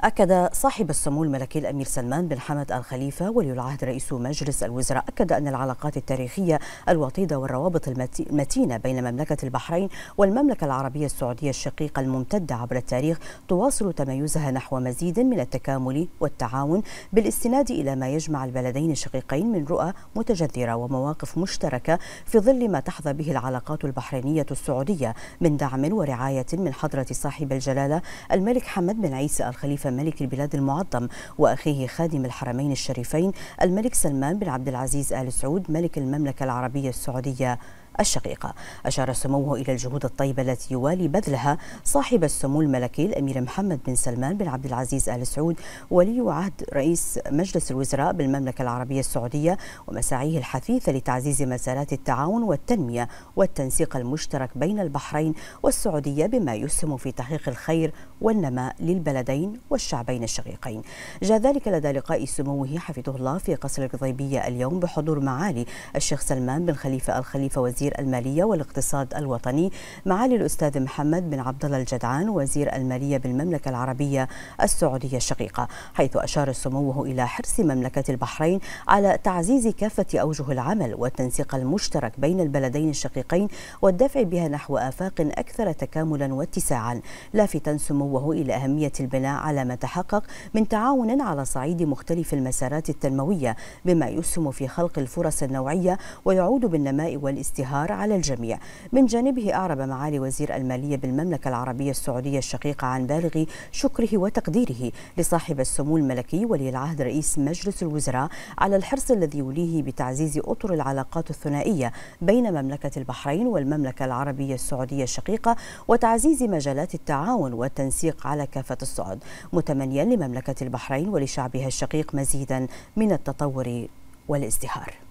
أكد صاحب السمو الملكي الأمير سلمان بن حمد آل خليفة ولي العهد رئيس مجلس الوزراء أكد أن العلاقات التاريخية الوطيدة والروابط المتينة بين مملكة البحرين والمملكة العربية السعودية الشقيقة الممتدة عبر التاريخ تواصل تميزها نحو مزيد من التكامل والتعاون بالاستناد إلى ما يجمع البلدين الشقيقين من رؤى متجذرة ومواقف مشتركة في ظل ما تحظى به العلاقات البحرينية السعودية من دعم ورعاية من حضرة صاحب الجلالة الملك حمد بن عيسى آل خليفة ملك البلاد المعظم وأخيه خادم الحرمين الشريفين الملك سلمان بن عبد العزيز آل سعود ملك المملكة العربية السعودية الشقيقة أشار سموه إلى الجهود الطيبة التي يوالي بذلها صاحب السمو الملكي الأمير محمد بن سلمان بن عبد العزيز آل سعود ولي عهد رئيس مجلس الوزراء بالمملكة العربية السعودية ومساعيه الحثيثة لتعزيز مسارات التعاون والتنمية والتنسيق المشترك بين البحرين والسعودية بما يسهم في تحقيق الخير والنماء للبلدين والشعبين الشقيقين جاء ذلك لدى لقاء سموه حفظه الله في قصر القضيبية اليوم بحضور معالي الشيخ سلمان بن خليفة الخليفة وزير وزير الماليه والاقتصاد الوطني معالي الاستاذ محمد بن عبد الله الجدعان وزير الماليه بالمملكه العربيه السعوديه الشقيقه حيث اشار سموه الى حرص مملكه البحرين على تعزيز كافه اوجه العمل والتنسيق المشترك بين البلدين الشقيقين والدفع بها نحو افاق اكثر تكاملا واتساعا لافتا سموه الى اهميه البناء على ما تحقق من تعاون على صعيد مختلف المسارات التنمويه بما يسهم في خلق الفرص النوعيه ويعود بالنماء والاستهار النهار على الجميع من جانبه أعرب معالي وزير المالية بالمملكة العربية السعودية الشقيقة عن بالغ شكره وتقديره لصاحب السمو الملكي ولي العهد رئيس مجلس الوزراء على الحرص الذي يوليه بتعزيز أطر العلاقات الثنائية بين مملكة البحرين والمملكة العربية السعودية الشقيقة وتعزيز مجالات التعاون والتنسيق على كافة الصعد متمنيا لمملكة البحرين ولشعبها الشقيق مزيدا من التطور والازدهار